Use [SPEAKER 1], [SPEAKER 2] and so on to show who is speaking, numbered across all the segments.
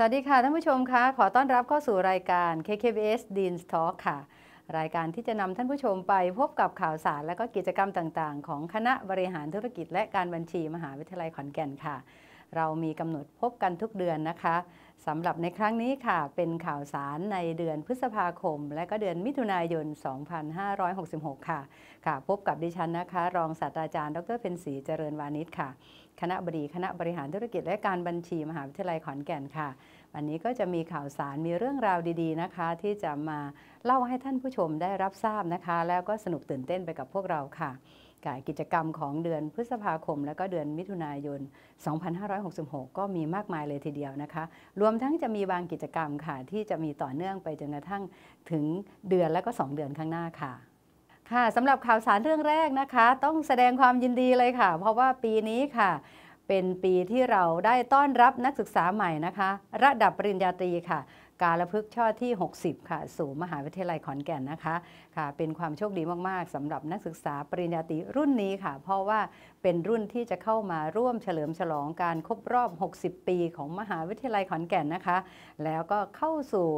[SPEAKER 1] สวัสดีค่ะท่านผู้ชมคะขอต้อนรับเข้าสู่รายการ KKBS Dean's Talk ค่ะ รายการที่จะนำท่านผู้ชมไปพบกับข่าวสารและก็กิจกรรมต่างๆ ของคณะบริหารธุรกิจและการบัญชีมหาวิทยาลัยขอนแก่นค่ะ เรามีกำหนดพบกันทุกเดือนนะคะสำหรับในครั้งนี้ค่ะ เป็นข่าวสารในเดือนพฤษภาคมและก็เดือนมิถุนายน 2566 ค่ะ ค่ะพบกับดิฉันนะคะ รองศาสตราจารย์ ดรเพ็ญศรีเจริญวานิชค่ะคณะบดีคณะบริหารธุรกิจและการบัญชีมหาวิทยาลัยขอนแก่นค่ะวันนี้ก็จะมีข่าวสารมีเรื่องราวดี ๆนะคะ ที่จะมาเล่าให้ท่านผู้ชมได้รับทราบนะคะ แล้วก็สนุกตื่นเต้นไปกับพวกเราค่ะกับกิจกรรมของเดือนพฤษภาคม และก็เดือนมิถุนายน 2566 ก็มีมากมายเลยทีเดียวนะคะ รวมทั้งจะมีบางกิจกรรมค่ะที่จะมีต่อเนื่องไปจนกระทั่งถึงเดือนและก็ 2 เดือนข้างหน้าค่ะค่ะสำหรับข่าวสารเรื่องแรกนะคะ ต้องแสดงความยินดีเลยค่ะ เพราะว่าปีนี้ค่ะเป็นปีที่เราได้ต้อนรับนักศึกษาใหม่นะคะ ระดับปริญญาตรีค่ะ การละพึกช่อที่ 60 ค่ะ สู่มหาวิทยาลัยขอนแก่นนะคะค่ะเป็นความโชคดีมากๆสำหรับนักศึกษาปริญญาตรีรุ่นนี้ค่ะ เพราะว่าเป็นรุ่นที่จะเข้ามาร่วมเฉลิมฉลองการครบรอบ 60 ปีของมหาวิทยาลัยขอนแก่นนะคะ แล้วก็เข้าสู่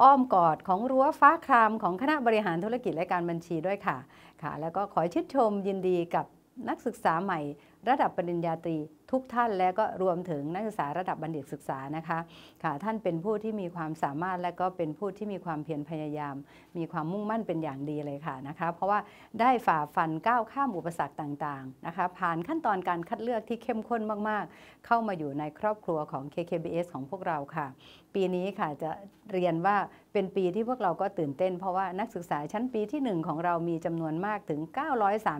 [SPEAKER 1] อ้อมกอดของรั้วฟ้าครามของคณะบริหารธุรกิจและการบัญชีด้วยค่ะ ค่ะ แล้วก็ขอชื่นชมยินดีกับนักศึกษาใหม่ระดับปริญญาตรีทุกท่านและก็รวมถึงนักศึกษาระดับบัณฑิตศึกษานะคะค่ะท่านเป็นผู้ที่มีความสามารถและก็เป็นผู้ที่มีความเพียรพยายาม มีความมุ่งมั่นเป็นอย่างดีเลยค่ะนะคะเพราะว่าได้ฝ่าฟันก้าวข้ามอุปสรรคต่างๆนะคะผ่านขั้นตอนการคัดเลือกที่เข้มข้นมากๆ เข้ามาอยู่ในครอบครัวของ KKBS ของพวกเราค่ะ ปีนี้ค่ะจะเรียนว่าเป็นปีที่พวกเราก็ตื่นเต้นเพราะว่านักศึกษาชั้นปีที่ 1 ของเรามีจำนวนมากถึง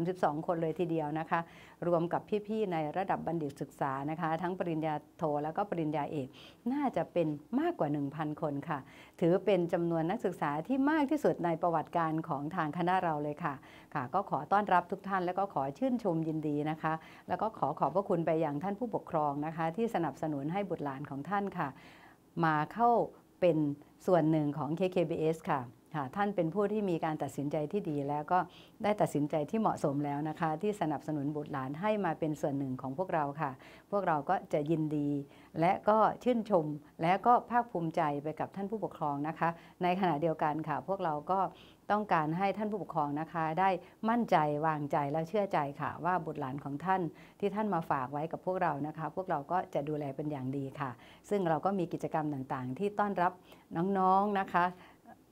[SPEAKER 1] 932 คนเลยทีเดียวนะคะรวมกับพี่ๆในระดับบัณฑิตศึกษานะคะทั้งปริญญาโทแล้วก็ปริญญาเอก น่าจะเป็นมากกว่า 1,000 คนค่ะ ถือเป็นจำนวนนักศึกษาที่มากที่สุดในประวัติการของทางคณะเราเลยค่ะค่ะ ก็ขอต้อนรับทุกท่านแล้วก็ขอชื่นชมยินดีนะคะ แล้วก็ขอขอบพระคุณไปอย่างท่านผู้ปกครองนะคะ ที่สนับสนุนให้บุตรหลานของท่านค่ะ มาเข้าเป็นส่วนหนึ่งของ KKBS ค่ะค่ะท่านเป็นผู้ที่มีการตัดสินใจที่ดีแล้วก็ได้ตัดสินใจที่เหมาะสมแล้วนะคะ ที่สนับสนุนบุตรหลานให้มาเป็นส่วนหนึ่งของพวกเราค่ะ พวกเราก็จะยินดีและก็ชื่นชมและก็ภาคภูมิใจไปกับท่านผู้ปกครองนะคะ ในขณะเดียวกันค่ะ พวกเราก็ต้องการให้ท่านผู้ปกครองนะคะ ได้มั่นใจวางใจและเชื่อใจค่ะ ว่าบุตรหลานของท่าน ที่ท่านมาฝากไว้กับพวกเรานะคะ พวกเราก็จะดูแลเป็นอย่างดีค่ะ ซึ่งเราก็มีกิจกรรมต่างๆ ที่ต้อนรับน้องๆนนะคะ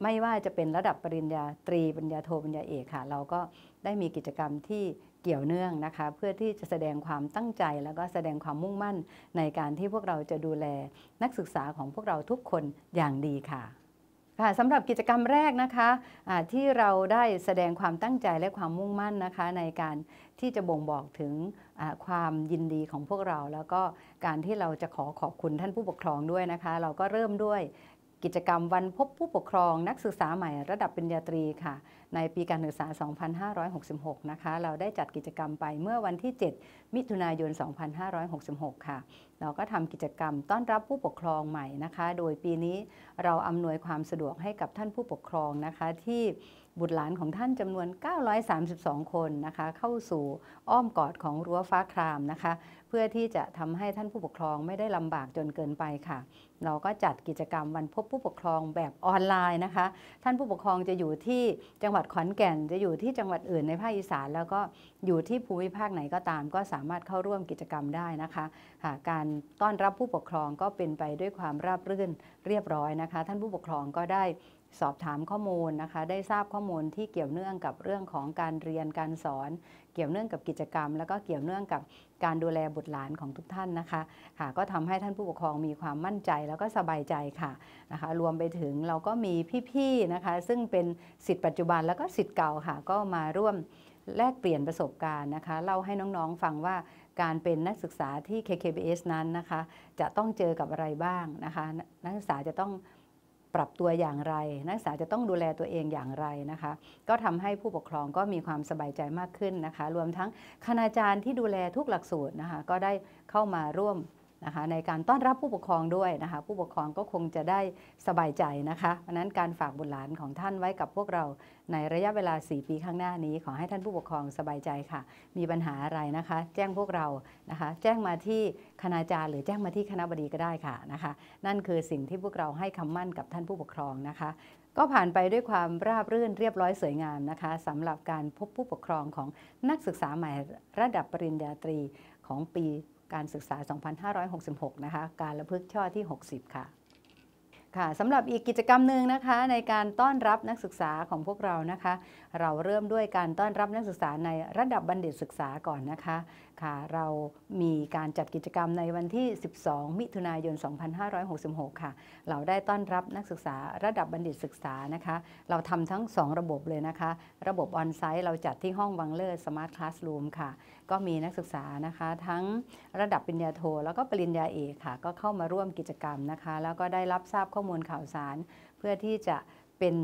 [SPEAKER 1] ไม่ว่าจะเป็นระดับปริญญาตรี ปริญญาโทปริญญาเอกค่ะเราก็ได้มีกิจกรรมที่เกี่ยวเนื่องนะคะ เพื่อที่จะแสดงความตั้งใจ แล้วก็แสดงความมุ่งมั่นในการที่พวกเราจะดูแลนักศึกษาของพวกเราทุกคนอย่างดีค่ะค่ะสำหรับกิจกรรมแรกนะคะะที่เราได้แสดงความตั้งใจและความมุ่งมั่นนะคะ ในการที่จะบ่งบอกถึงความยินดีของพวกเรา แล้วก็การที่เราจะขอขอบคุณท่านผู้ปกครองด้วยนะคะ เราก็เริ่มด้วยกิจกรรมวันพบผู้ปกครองนักศึกษาใหม่ ระดับปริญญาตรีค่ะ ในปีการศึกษา 2566 นะคะ เราได้จัดกิจกรรมไปเมื่อวันที่ 7 มิถุนายน 2566 ค่ะ เราก็ทำกิจกรรมต้อนรับผู้ปกครองใหม่นะคะ โดยปีนี้เราอำนวยความสะดวกให้กับท่านผู้ปกครองนะคะที่บุตรหลานของท่านจำนวน 932 คนนะคะ เข้าสู่อ้อมกอดของรั้วฟ้าครามนะคะ เพื่อที่จะทำให้ท่านผู้ปกครองไม่ได้ลำบากจนเกินไปค่ะ เราก็จัดกิจกรรมวันพบผู้ปกครองแบบออนไลน์นะคะ ท่านผู้ปกครองจะอยู่ที่จังหวัดขอนแก่นจะอยู่ที่จังหวัดอื่นในภาคอีสานแล้วก็อยู่ที่ภูมิภาคไหนก็ตาม ก็สามารถเข้าร่วมกิจกรรมได้นะคะะการต้อนรับผู้ปกครองก็เป็นไปด้วยความราบรื่นเรียบร้อยนะคะ ท่านผู้ปกครองก็ได้สอบถามข้อมูลนะคะได้ทราบข้อมูลที่เกี่ยวเนื่องกับเรื่องของการเรียนการสอน เกี่ยวเนื่องกับกิจกรรม แล้วก็เกี่ยวเนื่องกับการดูแลบุตรหลานของทุกท่านนะคะค่ะก็ทำให้ท่านผู้ปกครองมีความมั่นใจแล้วก็สบายใจค่ะนะคะ รวมไปถึงเราก็มีพี่ๆนะคะ ซึ่งเป็นสิทธิ์ปัจจุบันแล้วก็สิทธิ์เก่าค่ะก็มาร่วมแลกเปลี่ยนประสบการณ์นะคะเล่าให้น้องๆฟังว่าการเป็นนักศึกษาที่ KKBS นั้นนะคะ จะต้องเจอกับอะไรบ้างนะคะ นักศึกษาจะต้องปรับตัวอย่างไร นักศึกษาจะต้องดูแลตัวเองอย่างไรนะคะ ก็ทำให้ผู้ปกครองก็มีความสบายใจมากขึ้นนะคะ รวมทั้งคณาจารย์ที่ดูแลทุกหลักสูตรนะคะ ก็ได้เข้ามาร่วมนะคะในการต้อนรับผู้ปกครองด้วยนะคะผู้ปกครองก็คงจะได้สบายใจนะคะ เพราะนั้นการฝากบุตรหลานของท่านไว้กับพวกเราในระยะเวลา 4 ปีข้างหน้านี้ ขอให้ท่านผู้ปกครองสบายใจค่ะ มีปัญหาอะไรนะคะ แจ้งพวกเรานะคะ แจ้งมาที่คณาจารย์หรือแจ้งมาที่คณะบดีก็ได้ค่ะนะคะนั่นคือสิ่งที่พวกเราให้คำมั่นกับท่านผู้ปกครองนะคะ ก็ผ่านไปด้วยความราบรื่นเรียบร้อยสวยงามนะคะสำหรับการพบผู้ปกครองของนักศึกษาใหม่ระดับปริญญาตรีของปีการศึกษา 2566 นะคะ การระพึกช่อที่ 60 ค่ะ ค่ะ สำหรับอีกกิจกรรมหนึ่งนะคะ ในการต้อนรับนักศึกษาของพวกเรานะคะเราเริ่มด้วยการต้อนรับนักศึกษาในระดับบัณฑิตศึกษาก่อนนะคะค่ะ เรามีการจัดกิจกรรมในวันที่ 12 มิถุนายน 2566 ค่ะ เราได้ต้อนรับนักศึกษาระดับบัณฑิตศึกษานะคะ เราทำทั้ง 2 ระบบเลยนะคะ ระบบออนไซต์เราจัดที่ห้องวังเลิศสมาร์ทคลาสรูมค่ะ ก็มีนักศึกษานะคะ ทั้งระดับปริญญาโท แล้วก็ปริญญาเอกค่ะก็เข้ามาร่วมกิจกรรมนะคะ แล้วก็ได้รับทราบข้อมูลข่าวสาร เพื่อที่จะเป็น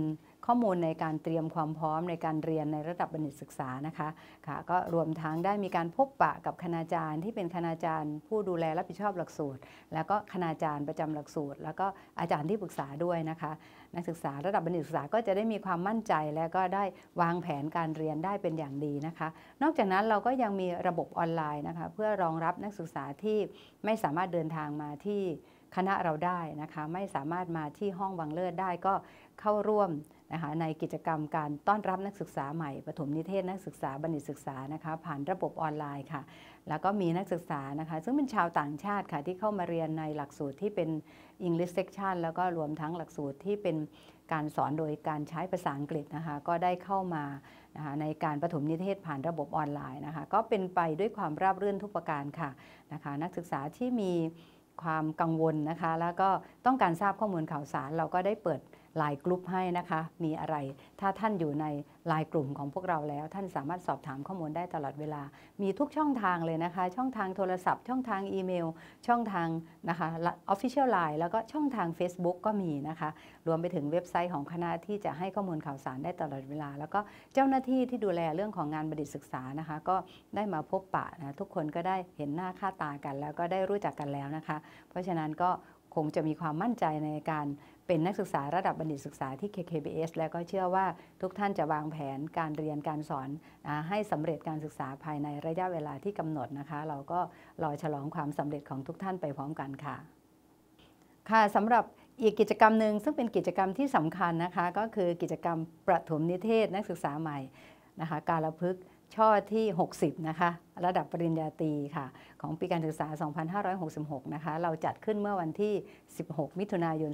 [SPEAKER 1] ข้อมูลในการเตรียมความพร้อมในการเรียนในระดับบัณฑิตศึกษานะคะค่ะก็รวมทั้งได้มีการพบปะกับคณาจารย์ที่เป็นคณาจารย์ ผู้ดูแลรับผิดชอบหลักสูตร แล้วก็คณาจารย์ประจำหลักสูตร แล้วก็อาจารย์ที่ปรึกษาด้วยนะคะ นักศึกษาระดับบัณฑิตศึกษาก็จะได้มีความมั่นใจ และก็ได้วางแผนการเรียนได้เป็นอย่างดีนะคะ นอกจากนั้นเราก็ยังมีระบบออนไลน์นะคะเพื่อรองรับนักศึกษาที่ไม่สามารถเดินทางมาที่คณะเราได้นะคะไม่สามารถมาที่ห้องวังเลิศได้ก็เข้าร่วมะคะในกิจกรรมการต้อนรับนักศึกษาใหม่ปฐมนิเทศนักศึกษาบัณฑิตศึกษานะคะผ่านระบบออนไลน์ค่ะแล้วก็มีนักศึกษานะคะ ซึ่งเป็นชาวต่างชาติค่ะที่เข้ามาเรียนในหลักสูตรที่เป็น English Section แล้วก็รวมทั้งหลักสูตรที่เป็นการสอนโดยการใช้ภาษาอังกฤษนะคะก็ได้เข้ามาะะในการประถมนิเทศผ่านระบบออนไลน์นะคะก็เป็นไปด้วยความราบรื่นทุกประการค่ะนะคะนักศึกษาที่มีความกังวลนะคะแล้วก็ต้องการทราบข้อมูลข่าวสาร เราก็ได้เปิดไลน์กลุ่มให้นะคะ มีอะไร ถ้าท่านอยู่ในไลน์กลุ่มของพวกเราแล้ว ท่านสามารถสอบถามข้อมูลได้ตลอดเวลา มีทุกช่องทางเลยนะคะ ช่องทางโทรศัพท์ ช่องทางอีเมล ช่องทางนะคะออฟฟิเชียลไลน์แล้วก็ช่องทาง Facebook ก็มีนะคะรวมไปถึงเว็บไซต์ของคณะที่จะให้ข้อมูลข่าวสารได้ตลอดเวลา แล้วก็เจ้าหน้าที่ที่ดูแลเรื่องของงานบัณฑิตศึกษานะคะก็ได้มาพบปะนะทุกคนก็ได้เห็นหน้าค่าตากัน แล้วก็ได้รู้จักกันแล้วนะคะ เพราะฉะนั้นก็คงจะมีความมั่นใจในการเป็นนักศึกษาระดับบัณฑิตศึกษาที่ KKBS แล้วก็เชื่อว่าทุกท่านจะวางแผนการเรียนการสอนให้สำเร็จการศึกษาภายในระยะเวลาที่กำหนดนะคะ เราก็รอฉลองความสำเร็จของทุกท่านไปพร้อมกัน ค่ะค่ะสำหรับอีกกิจกรรมหนึ่งซึ่งเป็นกิจกรรมที่สำคัญนะคะ ก็คือกิจกรรมประถมนิเทศนักศึกษาใหม่นะคะการละพึกษช่อที่ 60 นะคะ ระดับปริญญาตรีค่ะ ของปีการศึกษา 2566 นะคะ เราจัดขึ้นเมื่อวันที่ 16 มิถุนายน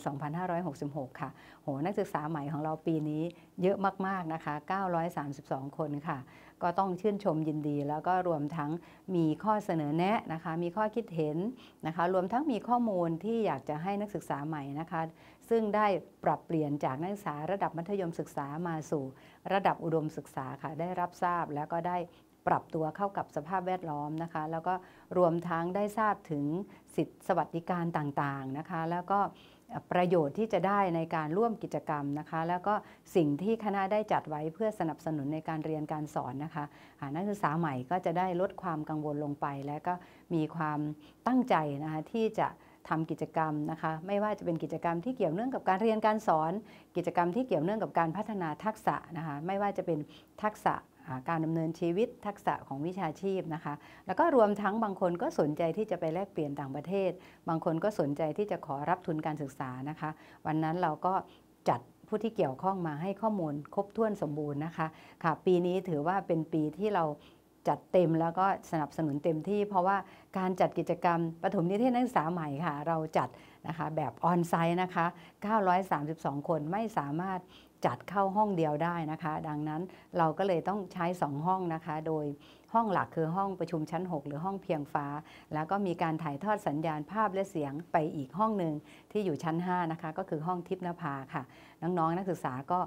[SPEAKER 1] 2566 ค่ะโหนักศึกษาใหม่ของเราปีนี้เยอะมาก ๆ นะคะ 932 คนค่ะก็ต้องชื่นชมยินดี แล้วก็รวมทั้งมีข้อเสนอแนะนะคะ มีข้อคิดเห็นนะคะ รวมทั้งมีข้อมูลที่อยากจะให้นักศึกษาใหม่นะคะ ซึ่งได้ปรับเปลี่ยนจากนักศึกษาระดับมัธยมศึกษามาสู่ ระดับอุดมศึกษาค่ะได้รับทราบ แล้วก็ได้ปรับตัวเข้ากับสภาพแวดล้อมนะคะ แล้วก็รวมทั้งได้ทราบถึงสิทธิสวัสดิการต่างๆนะคะ แล้วก็ประโยชน์ที่จะได้ในการร่วมกิจกรรมนะคะ แล้วก็สิ่งที่คณะได้จัดไว้เพื่อสนับสนุนในการเรียนการสอนนะคะนักศึกษาใหม่ก็จะได้ลดความกังวลลงไป และก็มีความตั้งใจนะคะที่จะทำกิจกรรมนะคะ ไม่ว่าจะเป็นกิจกรรมที่เกี่ยวเนื่องกับการเรียนการสอน กิจกรรมที่เกี่ยวเนื่องกับการพัฒนาทักษะนะคะไม่ว่าจะเป็นทักษะการดำเนินชีวิตทักษะของวิชาชีพนะคะแล้วก็รวมทั้งบางคนก็สนใจที่จะไปแลกเปลี่ยนต่างประเทศ บางคนก็สนใจที่จะขอรับทุนการศึกษานะคะ วันนั้นเราก็จัดผู้ที่เกี่ยวข้องมาให้ข้อมูลครบถ้วนสมบูรณ์นะคะค่ะ ปีนี้ถือว่าเป็นปีที่เราจัดเต็มแล้วก็สนับสนุนเต็มที่ เพราะว่าการจัดกิจกรรมปฐมนิเทศนักศึกษาใหม่ค่ะ เราจัดนะคะแบบออนไซต์นะคะ 932คนไม่สามารถจัดเข้าห้องเดียวได้นะคะ ดังนั้นเราก็เลยต้องใช้ 2 ห้องนะคะ โดยห้องหลักคือห้องประชุมชั้น 6 หรือห้องเพียงฟ้า แล้วก็มีการถ่ายทอดสัญญาณภาพและเสียงไปอีกห้องหนึ่งที่อยู่ชั้น 5 นะคะ ก็คือห้องทิพนภาค่ะ น้อง ๆนนักศึกษาก็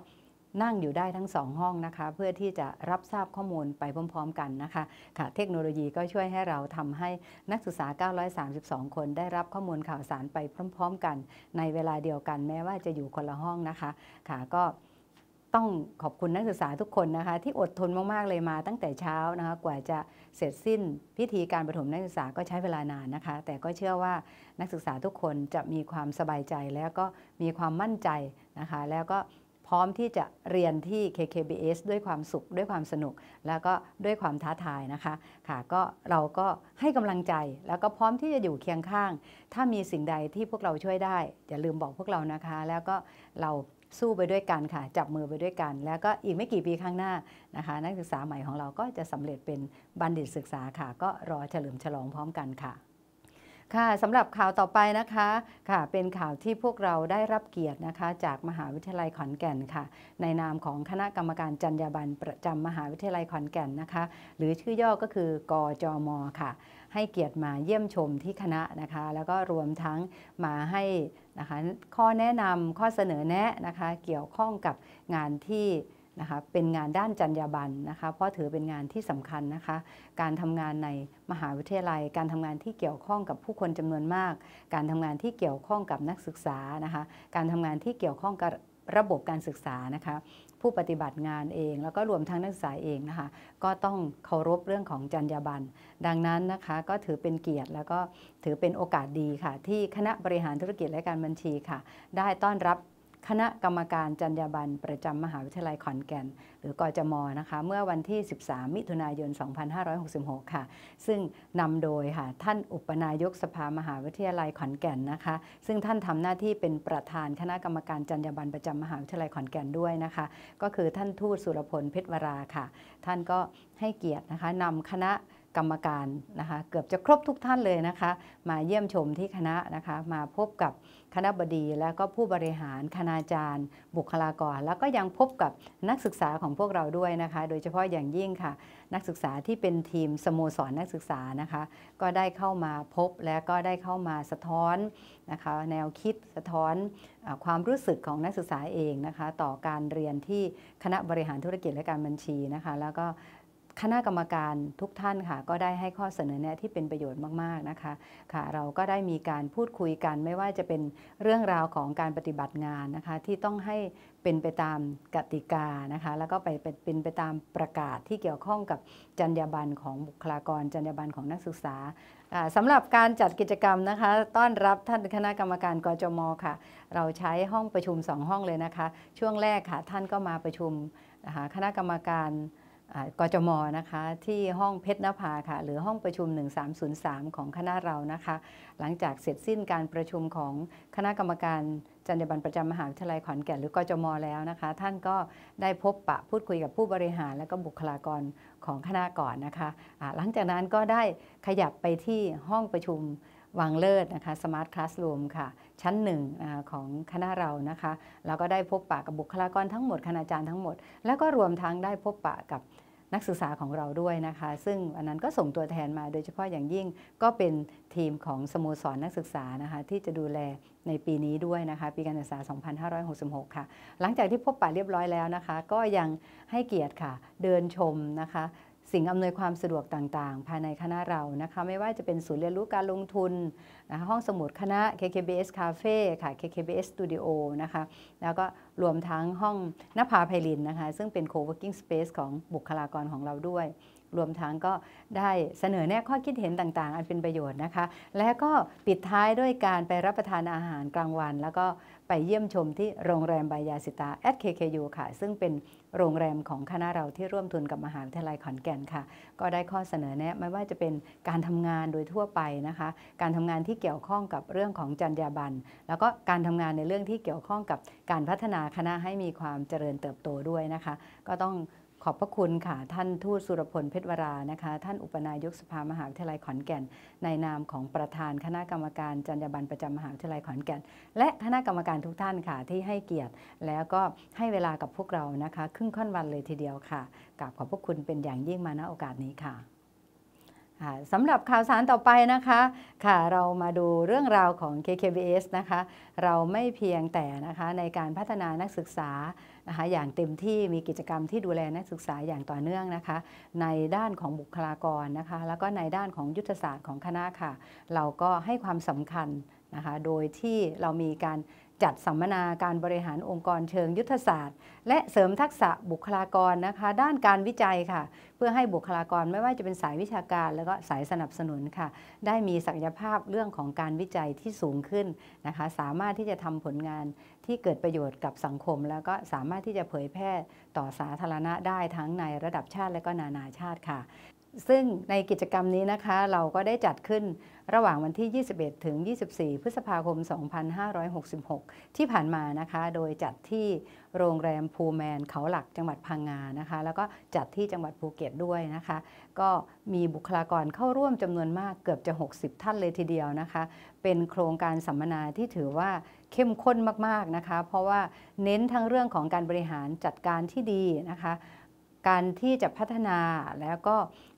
[SPEAKER 1] นั่งอยู่ได้ทั้งสองห้องนะคะ เพื่อที่จะรับทราบข้อมูลไปพร้อมๆกันนะคะค่ะ เทคโนโลยีก็ช่วยให้เราทำให้นักศึกษา 932 คนได้รับข้อมูลข่าวสารไปพร้อม ๆ กัน ในเวลาเดียวกัน แม้ว่าจะอยู่คนละห้องนะคะค่ะก็ต้องขอบคุณนักศึกษาทุกคนนะคะ ที่อดทนมากๆเลยมาตั้งแต่เช้านะคะ กว่าจะเสร็จสิ้น พิธีการประถมนักศึกษาก็ใช้เวลานานนะคะ แต่ก็เชื่อว่านักศึกษาทุกคนจะมีความสบายใจแล้วก็มีความมั่นใจนะคะ แล้วก็ร้อมที่จะเรียนที่ KKBS ด้วยความสุข ด้วยความสนุก แล้วก็ด้วยความท้าทายนะคะ ค่ะ ก็เราก็ให้กำลังใจ แล้วก็พร้อมที่จะอยู่เคียงข้าง ถ้ามีสิ่งใดที่พวกเราช่วยได้ อย่าลืมบอกพวกเรานะคะ แล้วก็เราสู้ไปด้วยกันค่ะ จับมือไปด้วยกัน แล้วก็อีกไม่กี่ปีข้างหน้านะคะ นักศึกษาใหม่ของเราก็จะสำเร็จเป็นบัณฑิตศึกษาค่ะ ก็รอเฉลิมฉลองพร้อมกันค่ะค่ะสำหรับข่าวต่อไปนะคะค่ะเป็นข่าวที่พวกเราได้รับเกียรตินะคะจากมหาวิทยาลัยขอนแก่นค่ะ ในนามของคณะกรรมการจรรยาบรรณประจำมหาวิทยาลัยขอนแก่นนะคะ หรือชื่อย่อก็คือ กจม ค่ะ ให้เกียรติมาเยี่ยมชมที่คณะนะคะ แล้วก็รวมทั้งมาให้นะคะข้อแนะนำข้อเสนอแนะนะคะ เกี่ยวข้องกับงานที่นะคะเป็นงานด้านจรรยาบรรณนะคะ เพราะถือเป็นงานที่สำคัญนะคะ การทำงานในมหาวิทยาลัย การทำงานที่เกี่ยวข้องกับผู้คนจำนวนมาก การทำงานที่เกี่ยวข้องกับนักศึกษานะคะการทำงานที่เกี่ยวข้องกับระบบการศึกษานะคะ ผู้ปฏิบัติงานเอง แล้วก็รวมทั้งนักศึกษาเองนะคะก็ต้องเคารพเรื่องของจรรยาบรรณดังนั้นนะคะก็ถือเป็นเกียรติแล้วก็ถือเป็นโอกาสดีค่ะ ที่คณะบริหารธุรกิจและการบัญชีค่ะ ได้ต้อนรับคณะกรรมการจรรยาบรรณประจำมหาวิทยาลัยขอนแก่น หรือกอจมนะคะเมื่อวันที่ 13 มิถุนายน 2566 ค่ะ ซึ่งนำโดยค่ะท่านอุปนายกสภามหาวิทยาลัยขอนแก่นนะคะ ซึ่งท่านทำหน้าที่เป็นประธานคณะกรรมการจรรยาบรรณประจำมหาวิทยาลัยขอนแก่นด้วยนะคะ ก็คือท่านทูตสุรพลเพชรวราค่ะ ท่านก็ให้เกียรตินะคะนำคณะกรรมการนะคะเกือบจะครบทุกท่านเลยนะคะ มาเยี่ยมชมที่คณะนะคะมาพบกับคณะบดี และก็ผู้บริหารคณาจารย์บุคลากรแล้วก็ยังพบกับนักศึกษาของพวกเราด้วยนะคะ โดยเฉพาะอย่างยิ่งค่ะ นักศึกษาที่เป็นทีมสโมสรนักศึกษานะคะ ก็ได้เข้ามาพบและก็ได้เข้ามาสะท้อนนะคะแนวคิดสะท้อนความรู้สึกของนักศึกษาเองนะคะ ต่อการเรียนที่คณะบริหารธุรกิจและการบัญชีนะคะแล้วก็คณะกรรมการทุกท่านค่ะ ก็ได้ให้ข้อเสนอแนะที่เป็นประโยชน์มากๆนะคะค่ะ เราก็ได้มีการพูดคุยกันไม่ว่าจะเป็นเรื่องราวของการปฏิบัติงานนะคะที่ต้องให้เป็นไปตามกติกานะคะแล้วก็ไปเป็นไปตามประกาศที่เกี่ยวข้องกับจรรยาบรรณของบุคลากรจรรยาบรรณของนักศึกษาสำหรับการจัดกิจกรรมนะคะ ต้อนรับท่านคณะกรรมการกจมค่ะ เราใช้ห้องประชุม2ห้องเลยนะคะ ช่วงแรกค่ะ ท่านก็มาประชุมคณะกรรมการกจมนะคะที่ห้องเพชรนภาค่ะหรือห้องประชุม 1303 ของคณะเรานะคะ หลังจากเสร็จสิ้นการประชุมของคณะกรรมการจรรยาบรรณประจำมหาวิทยาลัยขอนแก่นหรือกจมแล้วนะคะ ท่านก็ได้พบปะพูดคุยกับผู้บริหาร และก็บุคลากรของคณะก่อนนะคะะหลังจากนั้นก็ได้ขยับไปที่ห้องประชุมวังเลิศนะคะสมาร์ทคลาสรูมค่ะชั้นหนึ่งของคณะเรานะคะเราก็ได้พบปะกับบุคลากรทั้งหมดคณาจารย์ทั้งหมด แล้วก็รวมทั้งได้พบปะกับนักศึกษาของเราด้วยนะคะ ซึ่งอันนั้นก็ส่งตัวแทนมาโดยเฉพาะอย่างยิ่งก็เป็นทีมของสโมสรนนักศึกษานะคะที่จะดูแลในปีนี้ด้วยนะคะปีการศึกษา 2566 ค่ะ หลังจากที่พบปะเรียบร้อยแล้วนะคะ ก็ยังให้เกียรติค่ะเดินชมนะคะสิ่งอำนวยความสะดวกต่างๆ ภายในคณะเรานะคะไม่ว่าจะเป็นศูนย์เรียนรู้การลงทุนนะคะห้องสมุดคณะ KKBS Cafe ค่ะ KKBS Studio นะคะแล้วก็รวมทั้งห้องนภาไพลินนะคะ ซึ่งเป็น co-working space ของบุคลากรของเราด้วย รวมทั้งก็ได้เสนอแนะข้อคิดเห็นต่างๆ อันเป็นประโยชน์นะคะ และก็ปิดท้ายด้วยการไปรับประทานอาหารกลางวัน แล้วก็ไปเยี่ยมชมที่โรงแรมบายาสิตาแอดเคเคยค่ะ ซึ่งเป็นโรงแรมของคณะเราที่ร่วมทุนกับมหาวิทยาลัยขอนแก่นค่ะก็ได้ข้อเสนอแนะไม่ว่าจะเป็นการทำงานโดยทั่วไปนะคะ การทำงานที่เกี่ยวข้องกับเรื่องของจรรยาบรรณแล้วก็การทำงานในเรื่องที่เกี่ยวข้องกับการพัฒนาคณะให้มีความเจริญเติบโตด้วยนะคะ ก็ต้องขอบพระคุณค่ะท่านทูตสุรพลเพชรวรานะคะท่านอุปนายกสภามหาวิทยาลัยขอนแก่น ในนามของประธานคณะกรรมการจรรยาบรรณประจำมหาวิทยาลัยขอนแก่น และคณะกรรมการทุกท่านค่ะที่ให้เกียรติ แล้วก็ให้เวลากับพวกเรานะคะ ครึ่งค่อนวันเลยทีเดียวค่ะกราบขอบพระคุณเป็นอย่างยิ่งมาณโอกาสนี้ค่ะสำหรับข่าวสารต่อไปนะคะค่ะเรามาดูเรื่องราวของ KKBS นะคะเราไม่เพียงแต่นะคะในการพัฒนานักศึกษานะคะอย่างเต็มที่มีกิจกรรมที่ดูแลนักศึกษาอย่างต่อเนื่องนะคะในด้านของบุคลากรนะคะแล้วก็ในด้านของยุทธศาสตร์ของคณะค่ะเราก็ให้ความสำคัญนะคะโดยที่เรามีการจัดสัมมนาการบริหารองค์กรเชิงยุทธศาสตร์ และเสริมทักษะบุคลากรนะคะ ด้านการวิจัยค่ะ เพื่อให้บุคลากรไม่ว่าจะเป็นสายวิชาการแล้วก็สายสนับสนุนค่ะ ได้มีศักยภาพเรื่องของการวิจัยที่สูงขึ้นนะคะ สามารถที่จะทำผลงานที่เกิดประโยชน์กับสังคม แล้วก็สามารถที่จะเผยแพร่ต่อสาธารณะได้ทั้งในระดับชาติและก็นานาชาติค่ะซึ่งในกิจกรรมนี้นะคะ เราก็ได้จัดขึ้นระหว่างวันที่ 21 ถึง 24 พฤษภาคม 2566 ที่ผ่านมานะคะ โดยจัดที่โรงแรมภูแมน เขาหลักจังหวัดพังงานะคะ แล้วก็จัดที่จังหวัดภูเก็ตด้วยนะคะ ก็มีบุคลากรเข้าร่วมจำนวนมากเกือบจะ 60 ท่านเลยทีเดียวนะคะ เป็นโครงการสัมมนาที่ถือว่าเข้มข้นมากๆ นะคะ เพราะว่าเน้นทั้งเรื่องของการบริหารจัดการที่ดีนะคะการที่จะพัฒนาแล้วก็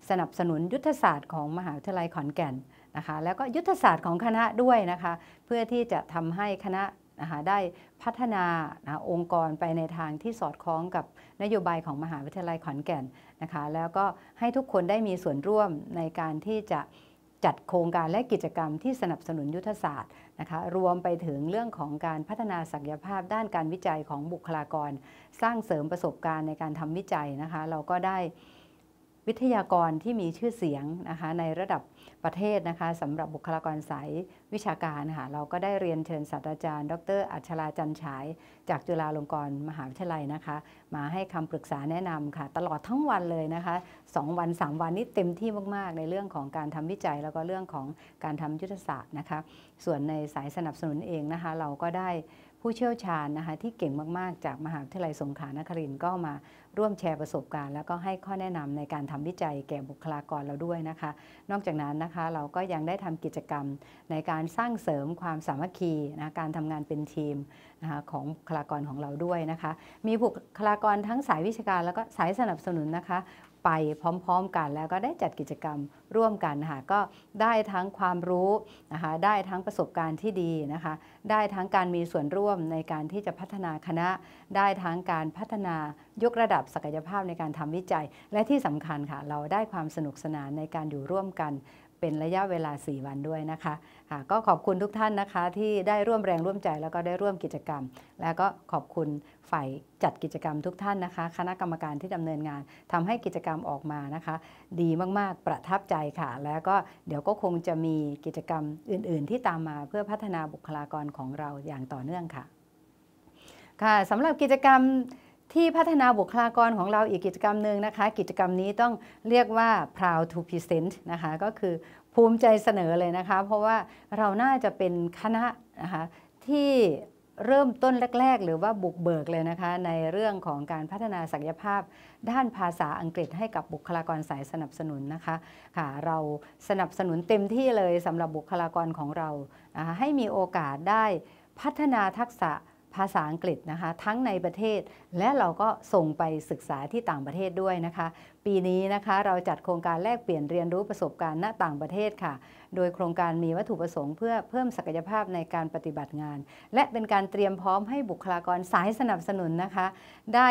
[SPEAKER 1] สนับสนุน ยุทธศาสตร์ของมหาวิทยาลัยขอนแก่นนะคะแล้วก็ยุทธศาสตร์ของคณะด้วยนะคะเพื่อที่จะทำให้คณะนะคะได้พัฒนาะองค์กรไปในทางที่สอดคล้องกับนโยบายของมหาวิทยาลัยขอนแก่นนะคะแล้วก็ให้ทุกคนได้มีส่วนร่วมในการที่จะจัดโครงการและกิจกรรมที่สนับสนุนยุทธศาสตร์นะคะรวมไปถึงเรื่องของการพัฒนาศักยภาพด้านการวิจัยของบุคลากร สร้างเสริมประสบการณ์ในการทำวิจัยนะคะ เราก็ได้วิทยากรที่มีชื่อเสียงนะคะในระดับประเทศนะคะสำหรับบุคลากรสายวิชาการค่ะเราก็ได้เรียนเชิญศาสตราจารย์ ดร อัชราจันฉายจากจุฬาลงกรณ์มหาวิทยาลัยนะคะมาให้คำปรึกษาแนะนำค่ะ ตลอดทั้งวันเลยนะคะ2วัน3วันนี้เต็มที่มากๆในเรื่องของการทำวิจัย แล้วก็เรื่องของการทำยุทธศาสตร์นะคะ ส่วนในสายสนับสนุนเองนะคะ เราก็ได้ผู้เชี่ยวชาญนะคะ ที่เก่งมากๆ จากมหาวิทยาลัยสงขลานครินทร์ก็มาร่วมแชร์ประสบการณ์แล้วก็ให้ข้อแนะนำในการทำวิจัย แก่บุคลากรเราด้วยนะคะ นอกจากนั้นนะคะเราก็ยังได้ทำกิจกรรม ในการสร้างเสริมความสามัคคีนะการทำงานเป็นทีมนะคะของบุคลากรของเราด้วยนะคะ มีบุคลากรทั้งสายวิชาการ แล้วก็สายสนับสนุนนะคะไปพร้อมๆ กันแล้วก็ได้จัดกิจกรรมร่วมกันนะคะก็ได้ทั้งความรู้นะคะได้ทั้งประสบการณ์ที่ดีนะคะ ได้ทั้งการมีส่วนร่วมในการที่จะพัฒนาคณะ ได้ทั้งการพัฒนายกระดับศักยภาพในการทำวิจัย และที่สำคัญค่ะเราได้ความสนุกสนานในการอยู่ร่วมกันเป็นระยะเวลา 4 วันด้วยนะคะ ค่ะก็ขอบคุณทุกท่านนะคะ ที่ได้ร่วมแรงร่วมใจแล้วก็ได้ร่วมกิจกรรม แล้วก็ขอบคุณฝ่ายจัดกิจกรรมทุกท่านนะคะ คณะกรรมการที่ดำเนินงาน ทำให้กิจกรรมออกมานะคะ ดีมาก ๆ ประทับใจค่ะ แล้วก็เดี๋ยวก็คงจะมีกิจกรรมอื่น ๆ ที่ตามมาเพื่อพัฒนาบุคลากรของเราอย่างต่อเนื่องค่ะ ค่ะสำหรับกิจกรรมที่พัฒนาบุคลากรของเราอีกกิจกรรมหนึ่งนะคะกิจกรรมนี้ต้องเรียกว่า proud to present นะคะก็คือภูมิใจเสนอเลยนะคะ เพราะว่าเราน่าจะเป็นคณะนะคะที่เริ่มต้นแรกๆ หรือว่าบุกเบิกเลยนะคะในเรื่องของการพัฒนาศักยภาพ ด้านภาษาอังกฤษให้กับบุคลากรสายสนับสนุนนะคะค่ะเราสนับสนุนเต็มที่เลยสำหรับบุคลากรของเราให้มีโอกาสได้พัฒนาทักษะภาษาอังกฤษนะคะทั้งในประเทศและเราก็ส่งไปศึกษาที่ต่างประเทศด้วยนะคะ ปีนี้นะคะเรา จัดโครงการแลกเปลี่ยนเรียนรู้ประสบการณ์ณต่างประเทศค่ะโดยโครงการมีวัตถุประสงค์เพื่อเพิ่มศักยภาพในการปฏิบัติงาน และเป็นการเตรียมพร้อมให้บุคลากรสายสนับสนุนนะคะ ได้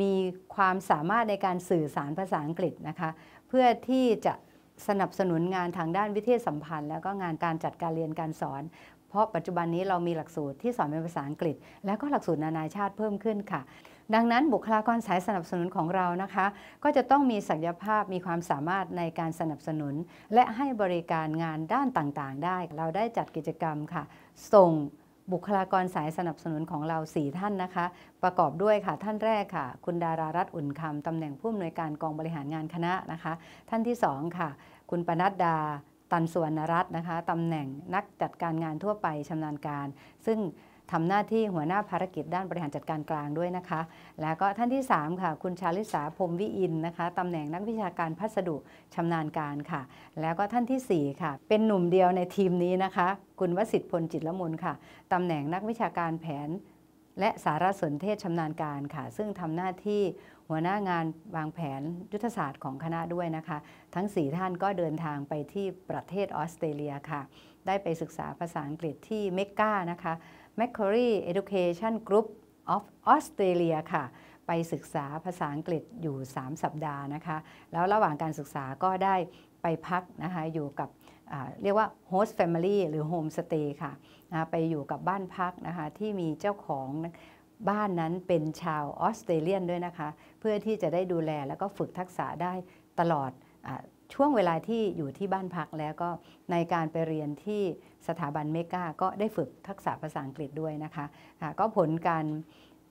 [SPEAKER 1] มีความสามารถในการสื่อสารภาษาอังกฤษนะคะเพื่อที่จะสนับสนุนงานทางด้านวิทยาสัมพันธ์ แล้วก็งานการจัดการเรียนการสอนราะปัจจุบันนี้เรามีหลักสูตรที่สอนเป็นภาษาอังกฤษ และก็หลักสูตรนานาชาติเพิ่มขึ้นค่ะ ดังนั้นบุคลากรสายสนับสนุนของเรานะคะ ก็จะต้องมีศักยภาพมีความสามารถในการสนับสนุน และให้บริการงานด้านต่างๆ ได้ เราได้จัดกิจกรรมค่ะ ส่งบุคลากรสายสนับสนุนของเรา4ท่านนะคะประกอบด้วยค่ะท่านแรกค่ะ คุณดารารัตน์อุ่นคำตำแหน่งผู้อำนวยการกองบริหารงานคณะนะคะ ท่านที่2ค่ะ คุณปนัดดาตันสวนรัตน์นะคะ ตำแหน่งนักจัดการงานทั่วไปชำนาญการ ซึ่งทำหน้าที่หัวหน้าภารกิจด้านบริหารจัดการกลางด้วยนะคะ แล้วก็ท่านที่ 3 ค่ะ คุณชาลิสาพรมวิอินนะคะ ตำแหน่งนักวิชาการพัสดุชำนาญการค่ะ แล้วก็ท่านที่ 4 ค่ะ เป็นหนุ่มเดียวในทีมนี้นะคะ คุณวสิทธิพลจิตละมุนค่ะ ตำแหน่งนักวิชาการแผน และสารสนเทศชำนาญการค่ะ ซึ่งทำหน้าที่หัวหน้างานวางแผนยุทธศาสตร์ของคณะด้วยนะคะ ทั้ง4ท่านก็เดินทางไปที่ประเทศออสเตรเลียค่ะ ได้ไปศึกษาภาษาอังกฤษที่เมกกานะคะ Macquarie Education Group of Australia ค่ะ ไปศึกษาภาษาอังกฤษอยู่ 3 สัปดาห์นะคะ แล้วระหว่างการศึกษาก็ได้ไปพักนะคะ อยู่กับเรียกว่า host family หรือ home stay ค่ะไปอยู่กับบ้านพักนะคะที่มีเจ้าของบ้านนั้นเป็นชาวออสเตรเลียนด้วยนะคะ เพื่อที่จะได้ดูแลแล้วก็ฝึกทักษะได้ตลอดอช่วงเวลาที่อยู่ที่บ้านพักแล้วก็ในการไปเรียนที่สถาบันเมกาก็ได้ฝึกทักษะภาษาอังกฤษด้วยนะคะะก็ผลการ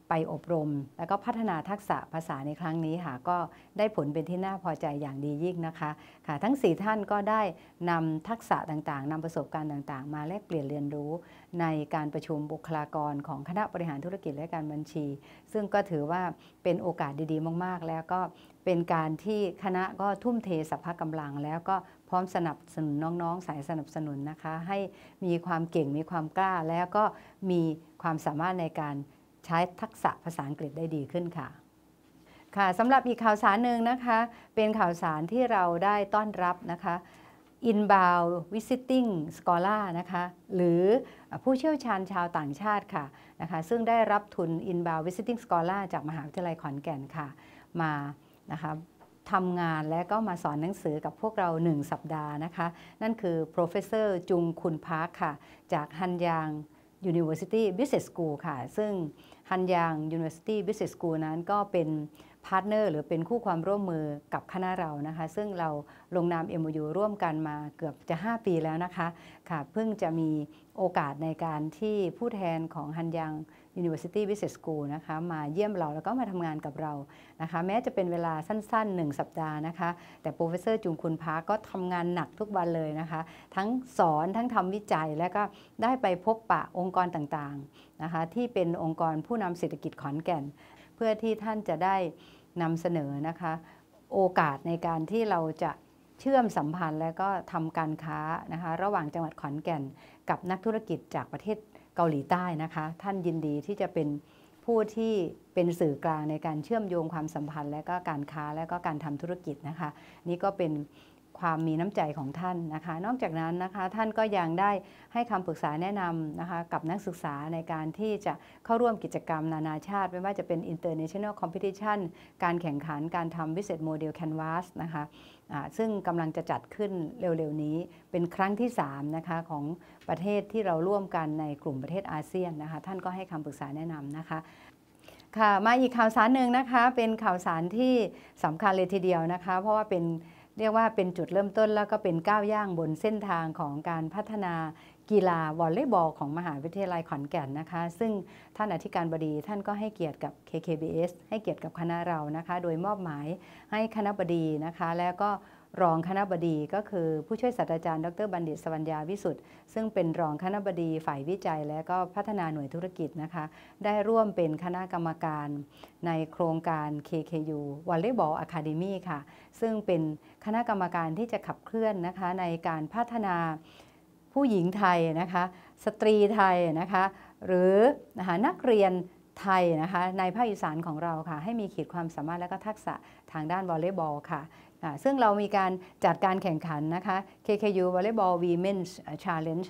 [SPEAKER 1] ไปอบรมแล้วก็พัฒนาทักษะภาษาในครั้งนี้ค่ะ ก็ได้ผลเป็นที่น่าพอใจอย่างดียิ่งนะคะค่ะ ทั้ง 4 ท่านก็ได้นำทักษะต่างๆนำประสบการณ์ต่าง ๆ มาแลกเปลี่ยนเรียนรู้ ในการประชุมบุคลากรของคณะบริหารธุรกิจและการบัญชี ซึ่งก็ถือว่าเป็นโอกาสดีๆ มากๆ แล้วก็เป็นการที่คณะก็ทุ่มเทสรรพกำลังแล้วก็พร้อมสนับสนุนน้องๆสายสนับสนุนนะคะ ให้มีความเก่งมีความกล้า แล้วก็มีความสามารถในการใช้ทักษะภาษาอังกฤษได้ดีขึ้นค่ะ ค่ะสำหรับอีกข่าวสารหนึ่งนะคะ เป็นข่าวสารที่เราได้ต้อนรับนะคะ Inbound Visiting Scholar นะคะ หรือผู้เชี่ยวชาญชาวต่างชาติค่ะนะคะซึ่งได้รับทุน Inbound Visiting Scholar จากมหาวิทยาลัยขอนแก่นค่ะ มานะคะทำงานและก็มาสอนหนังสือกับพวกเราหนึ่งสัปดาห์นะคะ นั่นคือ Professor จุงคุณพาร์คค่ะจากฮันยาง University Business School ค่ะ ซึ่งฮันยาง University Business School นั้นก็เป็นพาร์ทเนอร์หรือเป็นคู่ความร่วมมือกับคณะเรานะคะ ซึ่งเราลงนาม MOU ร่วมกันมาเกือบจะ 5 ปีแล้วนะคะ ค่ะเพิ่งจะมีโอกาสในการที่ผู้แทนของฮันยาง University Business School นะคะมาเยี่ยมเราแล้วก็มาทำงานกับเรานะคะแม้จะเป็นเวลาสั้นๆหนึ่งสัปดาห์นะคะแต่โปรเฟสเซอร์จุงคุณพาก็ทำงานหนักทุกวันเลยนะคะทั้งสอนทั้งทำวิจัยแล้วก็ได้ไปพบปะองค์กรต่างๆนะคะที่เป็นองค์กรผู้นำเศรษฐกิจขอนแก่น เพื่อที่ท่านจะได้นำเสนอนะคะ โอกาสในการที่เราจะเชื่อมสัมพันธ์และก็ทำการค้านะคะระหว่างจังหวัดขอนแก่นกับนักธุรกิจจากประเทศเกาหลีใต้นะคะ ท่านยินดีที่จะเป็นผู้ที่เป็นสื่อกลางในการเชื่อมโยงความสัมพันธ์และก็การค้าและก็การทำธุรกิจนะคะ นี่ก็เป็นความมีน้ำใจของท่านนะคะ นอกจากนั้นนะคะท่านก็ยังได้ให้คำปรึกษาแนะนำนะคะ กับนักศึกษาในการที่จะเข้าร่วมกิจกรรมนานาชาติ ไม่ว่าจะเป็น international competition การแข่งขันการทำ business model canvas นะคะซึ่งกำลังจะจัดขึ้นเร็วๆนี้เป็นครั้งที่3นะคะของประเทศที่เราร่วมกันในกลุ่มประเทศอาเซียนนะคะท่านก็ให้คำปรึกษาแนะนำนะคะค่ะมาอีกข่าวสารหนึ่งนะคะเป็นข่าวสารที่สำคัญเลยทีเดียวนะคะเพราะว่าเป็นเรียกว่าเป็นจุดเริ่มต้น แล้วก็เป็นก้าวย่างบนเส้นทางของการพัฒนากีฬาวอลเลย์บอลของมหาวิทยาลัยขอนแก่นนะคะ ซึ่งท่านอธิการบดีท่านก็ให้เกียรติกับ KKBS ให้เกียรติกับคณะเรานะคะ โดยมอบหมายให้คณะบดีนะคะ แล้วก็รองคณะบดี ก็คือผู้ช่วยศาสตราจารย์ ดรบัณฑิตสวัญญาวิสุทธ์ซึ่งเป็นรองคณะบดีฝ่ายวิจัย และก็พัฒนาหน่วยธุรกิจนะคะ ได้ร่วมเป็นคณะกรรมการในโครงการ KKU Volleyball Academy ค่ะซึ่งเป็นคณะกรรมการที่จะขับเคลื่อนนะคะ ในการพัฒนาผู้หญิงไทยนะคะ สตรีไทยนะคะ หรือนะคะนักเรียนไทยนะคะ ในภาคอีสานของเราค่ะให้มีขีดความสามารถและก็ทักษะทางด้านวอลเลย์บอลค่ะ ซึ่งเรามีการจัดการแข่งขันนะคะ KKU Volleyball Women's Challenge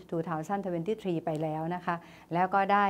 [SPEAKER 1] 2023 ไปแล้วนะคะ แล้วก็ได้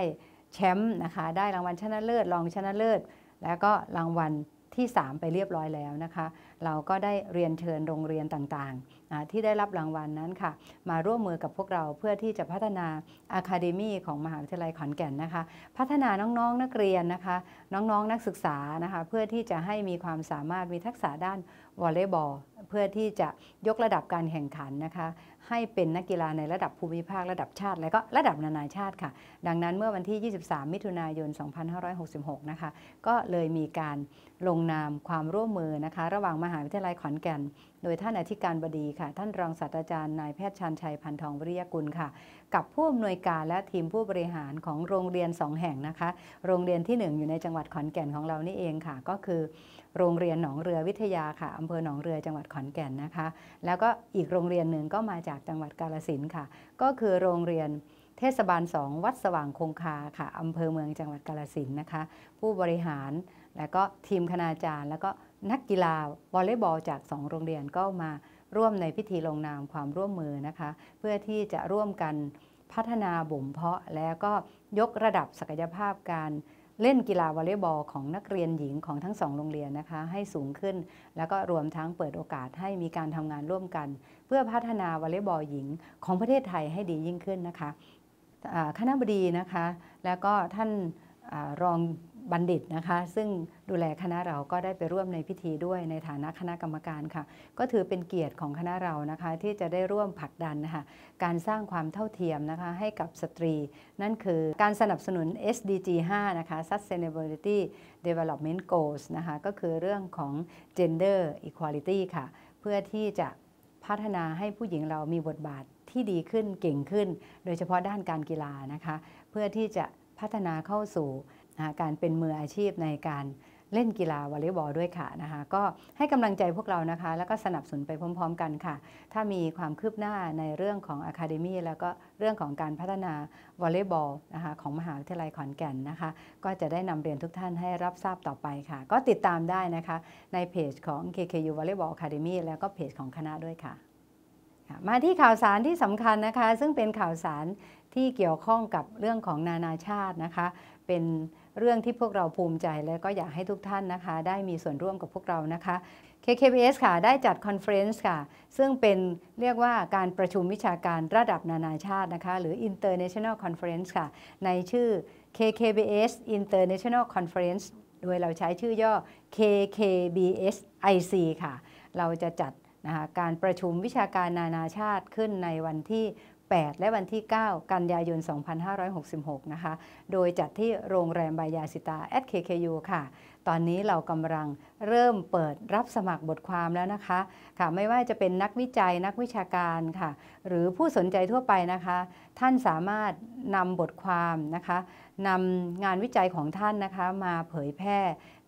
[SPEAKER 1] แชมป์นะคะ ได้รางวัลชนะเลิศ รองชนะเลิศ แล้วก็รางวัลที่ 3 ไปเรียบร้อยแล้วนะคะเราก็ได้เรียนเชิญโรงเรียนต่างๆที่ได้รับรางวัลนนั้นค่ะ มาร่วมมือกับพวกเราเพื่อที่จะพัฒนาอะคาเดมีของมหาวิทยาลัยขอนแก่นนะคะ พัฒนาน้องๆนนักเรียนนะคะ น้องๆนนักศึกษานะคะ เพื่อที่จะให้มีความสามารถมีทักษะด้านวอลเลย์บอลเพื่อที่จะยกระดับการแข่งขันนะคะให้เป็นนักกีฬาในระดับภูมิภาคระดับชาติและก็ระดับนานาชาติค่ะ ดังนั้นเมื่อวันที่ 23 มิถุนายน 2566 นะคะ ก็เลยมีการลงนามความร่วมมือนะคะ ระหว่างมหาวิทยาลัยขอนแก่น โดยท่านอธิการบดีค่ะ ท่านรองศาสตราจารย์นายแพทย์ชันชัยพันทองวิริยกุลค่ะ กับผู้อำนวยการและทีมผู้บริหารของโรงเรียน2แห่งนะคะโรงเรียนที่ 1 อยู่ในจังหวัดขอนแก่นของเรานี่เองค่ะก็คือโรงเรียนหนองเรือวิทยาค่ะอำเภอหนองเรือ จังหวัดขอนแก่นนะคะ แล้วก็อีกโรงเรียนหนึ่งก็มาจากจังหวัดกาลสินค่ะ ก็คือโรงเรียนเทศบาลสองวัดสว่างคงคาค่ะอำเภอเมืองจังหวัดกาลสินนะคะ ผู้บริหาร และก็ทีมคณาจารย์ แล้วก็นักกีฬาวอลเลย์บอลจาก2 โรงเรียนก็มาร่วมในพิธีลงนามความร่วมมือนะคะ เพื่อที่จะร่วมกันพัฒนาบ่มเพาะแล้วก็ยกระดับศักยภาพการเล่นกีฬาวอลเลย์บอลของนักเรียนหญิงของทั้งสองโรงเรียนนะคะให้สูงขึ้นแล้วก็รวมทั้งเปิดโอกาสให้มีการทำงานร่วมกัน เพื่อพัฒนาวอลเลย์บอลหญิงของประเทศไทยให้ดียิ่งขึ้นนะคะคณะบดีนะคะแล้วก็ท่านอรองบัณฑิตนะคะ ซึ่งดูแลคณะเราก็ได้ไปร่วมในพิธีด้วยในฐานะคณะกรรมการค่ะ ก็ถือเป็นเกียรติของคณะเรานะคะ ที่จะได้ร่วมผลักดันนะคะ การสร้างความเท่าเทียมนะคะ ให้กับสตรี นั่นคือการสนับสนุน SDG 5นะคะ Sustainability Development Goals นะคะ ก็คือเรื่องของ Gender Equality ค่ะ เพื่อที่จะพัฒนาให้ผู้หญิงเรามีบทบาทที่ดีขึ้นเก่งขึ้น โดยเฉพาะด้านการกีฬานะคะเพื่อที่จะพัฒนาเข้าสู่นะการเป็นมืออาชีพในการเล่นกีฬาวอลเลย์บอลด้วยค่ะนะคะก็ให้กำลังใจพวกเรานะคะ แล้วก็สนับสนุนไปพร้อมๆกันค่ะ ถ้ามีความคืบหน้าในเรื่องของอะคาเดมีแล้วก็เรื่องของการพัฒนาวอลเลย์บอลนะคะของมหาวิทยาลัยขอนแก่นนะคะ ก็จะได้นำเรียนทุกท่านให้รับทราบต่อไปค่ะ ก็ติดตามได้นะคะในเพจของ KKU Volleyball Academy แล้วก็เพจของคณะด้วยค่ะมาที่ข่าวสารที่สำคัญนะคะ ซึ่งเป็นข่าวสารที่เกี่ยวข้องกับเรื่องของนานาชาตินะคะ เป็นเรื่องที่พวกเราภูมิใจและก็อยากให้ทุกท่านนะคะ ได้มีส่วนร่วมกับพวกเรานะคะ KKBS ค่ะได้จัดคอนเฟรนซ์ค่ะ ซึ่งเป็นเรียกว่าการประชุมวิชาการระดับนานาชาตินะคะ หรือ International Conference ค่ะ ในชื่อ KKBS International Conference โดยเราใช้ชื่อย่อ KKBS IC ค่ะ เราจะจัดนะคะการประชุมวิชาการนานาชาติขึ้นในวันที่8 และวันที่ 9 กันยายน 2566 นะคะ โดยจัดที่โรงแรมบายาสิตาแอด KKU ค่ะ ตอนนี้เรากำลังเริ่มเปิดรับสมัครบทความแล้วนะคะ ค่ะไม่ว่าจะเป็นนักวิจัย นักวิชาการค่ะ หรือผู้สนใจทั่วไปนะคะ ท่านสามารถนำบทความนะคะนำงานวิจัยของท่านนะคะ มาเผยแพร่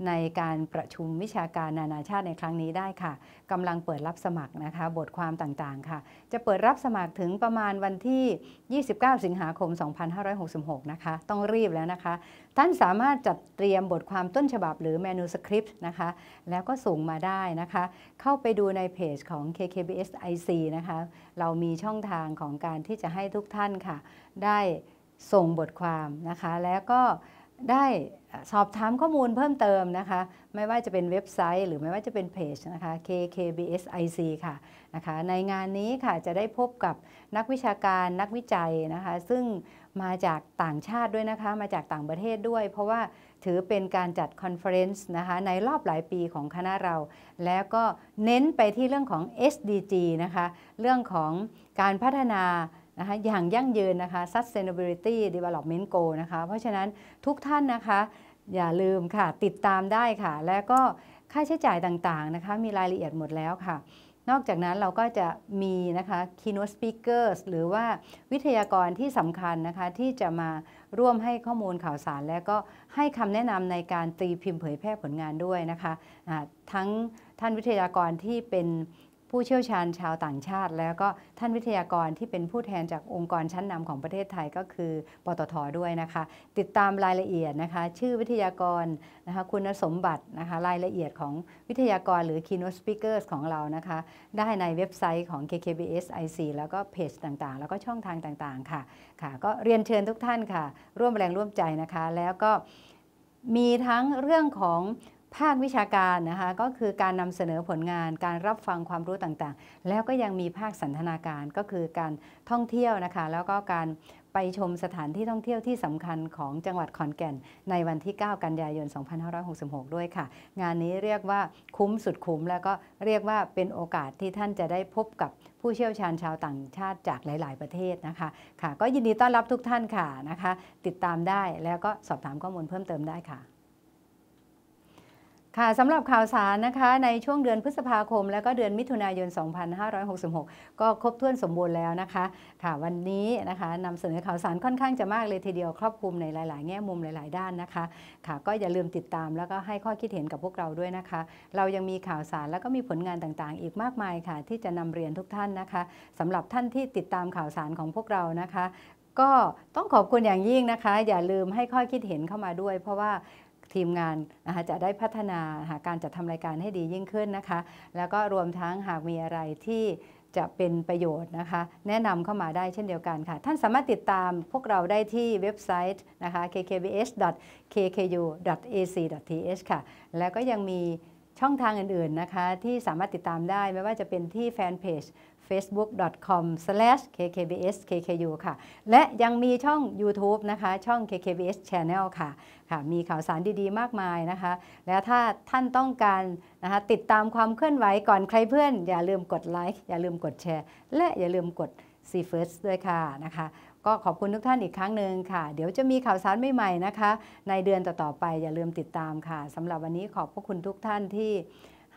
[SPEAKER 1] ในการประชุมวิชาการนานาชาติในครั้งนี้ได้ค่ะกำลังเปิดรับสมัครนะคะบทความต่างๆค่ะ จะเปิดรับสมัครถึงประมาณวันที่ 29 สิงหาคม 2566 นะคะต้องรีบแล้วนะคะ ท่านสามารถจัดเตรียมบทความต้นฉบับหรือมนูสคริปต์นะคะแล้วก็ส่งมาได้นะคะ เข้าไปดูในเพจของ KKBS IC นะคะ เรามีช่องทางของการที่จะให้ทุกท่านค่ะได้ส่งบทความนะคะแล้วก็ได้สอบถามข้อมูลเพิ่มเติมนะคะ ไม่ว่าจะเป็นเว็บไซต์ หรือไม่ว่าจะเป็นเพจนะคะ KKBSIC ค่ะนะคะในงานนี้ค่ะจะได้พบกับนักวิชาการนักวิจัยนะคะซึ่งมาจากต่างชาติด้วยนะคะ มาจากต่างประเทศด้วย เพราะว่าถือเป็นการจัดคอนเฟอเรนซ์นะคะในรอบหลายปีของคณะเรา แล้วก็เน้นไปที่เรื่องของ SDG นะคะเรื่องของการพัฒนานะคะอย่างยั่งยืนนะคะ sustainability development goal นะคะ เพราะฉะนั้นทุกท่านนะคะ อย่าลืมค่ะติดตามได้ค่ะ และก็ค่าใช้จ่ายต่างๆนะคะมีรายละเอียดหมดแล้วค่ะ นอกจากนั้นเราก็จะมีนะคะ keynote speakers หรือว่าวิทยากรที่สำคัญนะคะที่จะมาร่วมให้ข้อมูลข่าวสาร และก็ให้คำแนะนำในการตีพิมพ์เผยแพร่ผลงานด้วยนะคะะทั้งท่านวิทยากรที่เป็นผู้เชี่ยวชาญชาวต่างชาติ แล้วก็ท่านวิทยากรที่เป็นผู้แทนจากองค์กรชั้นนำของประเทศไทยก็คือปตทด้วยนะคะ ติดตามรายละเอียดนะคะ ชื่อวิทยากรนะคะคุณสมบัตินะคะรายละเอียดของวิทยากรหรือ keynote speakers ของเรานะคะ ได้ในเว็บไซต์ของ KKBS IC แล้วก็เพจต่างๆ แล้วก็ช่องทางต่างๆค่ะค่ะ ก็เรียนเชิญทุกท่านค่ะ ร่วมแรงร่วมใจนะคะ แล้วก็มีทั้งเรื่องของภาควิชาการนะคะก็คือการนำเสนอผลงาน การรับฟังความรู้ต่างๆ แล้วก็ยังมีภาคสันทนาการก็คือการท่องเที่ยวนะคะ แล้วก็การไปชมสถานที่ท่องเที่ยวที่สำคัญของจังหวัดขอนแก่น ในวันที่ 9 กันยายน 2566 ด้วยค่ะ งานนี้เรียกว่าคุ้มสุดคุ้ม แล้วก็เรียกว่าเป็นโอกาสที่ท่านจะได้พบกับผู้เชี่ยวชาญชาวต่างชาติจากหลาย ๆ ประเทศนะคะค่ะ ก็ยินดีต้อนรับทุกท่านค่ะนะคะ ติดตามได้แล้วก็สอบถามข้อมูลเพิ่มเติมได้ค่ะค่ะสำหรับข่าวสารนะคะในช่วงเดือนพฤษภาคมและก็เดือนมิถุนายน 2566 ก็ครบถ้วนสมบูรณ์แล้วนะคะค่ะวันนี้นะคะนำเสนอข่าวสารค่อนข้างจะมากเลยทีเดียวครอบคลุมในหลายๆ แง่มุมหลายๆ ด้านนะคะค่ะ ก็อย่าลืมติดตามแล้วก็ให้ข้อคิดเห็นกับพวกเราด้วยนะคะ เรายังมีข่าวสารแล้วก็มีผลงานต่างๆ อีกมากมายค่ะ ที่จะนำเรียนทุกท่านนะคะ สำหรับท่านที่ติดตามข่าวสารของพวกเรานะคะ ก็ต้องขอบคุณอย่างยิ่งนะคะ อย่าลืมให้ข้อคิดเห็นเข้ามาด้วย เพราะว่าทีมงานนะคะจะได้พัฒนา หาการจัดทำรายการให้ดียิ่งขึ้นนะคะ แล้วก็รวมทั้งหากมีอะไรที่จะเป็นประโยชน์นะคะ แนะนำเข้ามาได้เช่นเดียวกันค่ะ ท่านสามารถติดตามพวกเราได้ที่เว็บไซต์นะคะ k k b s k k u a c t h ค่ะแล้วก็ยังมีช่องทางอื่นๆนะคะที่สามารถติดตามได้ไม่ว่าจะเป็นที่แฟนเพจ facebook.com/kkbskku ค่ะ และยังมีช่อง YouTube นะคะ ช่อง kkbs channel ค่ะ ค่ะ มีข่าวสารดีๆมากมายนะคะ แล้วถ้าท่านต้องการ นะคะ ติดตามความเคลื่อนไหวก่อนใครเพื่อน อย่าลืมกดไลค์ อย่าลืมกดแชร์ และอย่าลืมกด See f i r s t ด้วยค่ะนะคะ ก็ขอบคุณทุกท่านอีกครั้งหนึ่งค่ะ เดี๋ยวจะมีข่าวสารใหม่ ๆ นะคะ ในเดือนต่อๆไปอย่าลืมติดตามค่ะสำหรับวันนี้ขอบพระคุณทุกท่านที่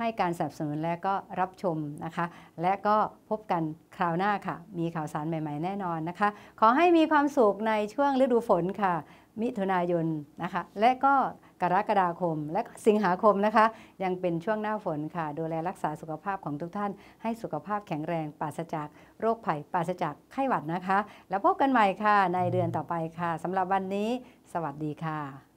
[SPEAKER 1] ให้การสนับสนุนและก็รับชมนะคะ และก็พบกันคราวหน้าค่ะ มีข่าวสารใหม่ๆ แน่นอนนะคะ ขอให้มีความสุขในช่วงฤดูฝนค่ะ มิถุนายน นะคะ และก็กรกฎาคม และสิงหาคมนะคะ ยังเป็นช่วงหน้าฝนค่ะ ดูแลรักษาสุขภาพของทุกท่านให้สุขภาพแข็งแรง ปราศจากโรคภัย ปราศจากไข้หวัดนะคะ แล้วพบกันใหม่ค่ะ ในเดือนต่อไปค่ะสำหรับวันนี้ สวัสดีค่ะ